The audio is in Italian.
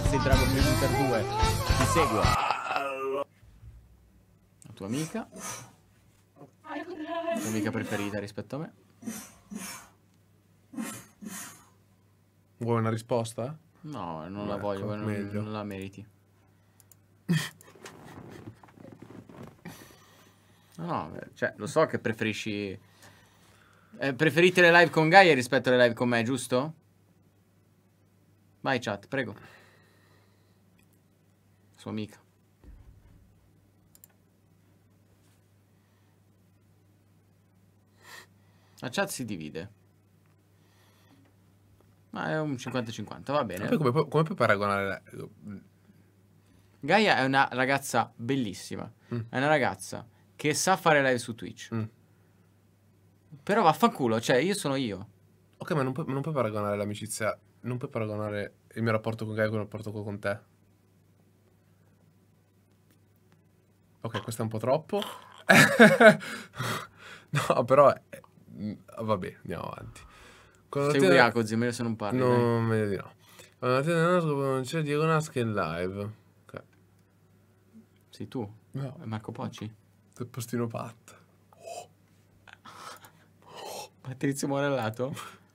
cazzo il Dragon Ball Super 2. Ti seguo. La tua amica. La tua amica preferita rispetto a me. Vuoi una risposta? No, non Beh, la ecco, voglio, ecco, non, non la meriti. No, no, cioè, lo so che preferisci... Eh, preferite le live con Gaia rispetto alle live con me, giusto? Vai chat, prego sua amica. La chat si divide. Ma è un 50-50, va bene. come, come, puoi paragonare... Gaia è una ragazza bellissima. Mm. È una ragazza che sa fare live su Twitch. Mm. Però vaffanculo, cioè io sono io. Ok, ma non, pu non puoi paragonare l'amicizia, non puoi paragonare il mio rapporto con Gaia con il rapporto con te. Ok, questo è un po' troppo. no, però... Eh, vabbè, andiamo avanti. Quando Sei ubriaco, zio, meglio se non parli. No, meglio di no. Quando te non scopo non c'è Diego Nasca in live. Okay. Sei tu? No. È Marco Poggi? Il postino Pat. Oh. oh. Patrizio Morellato?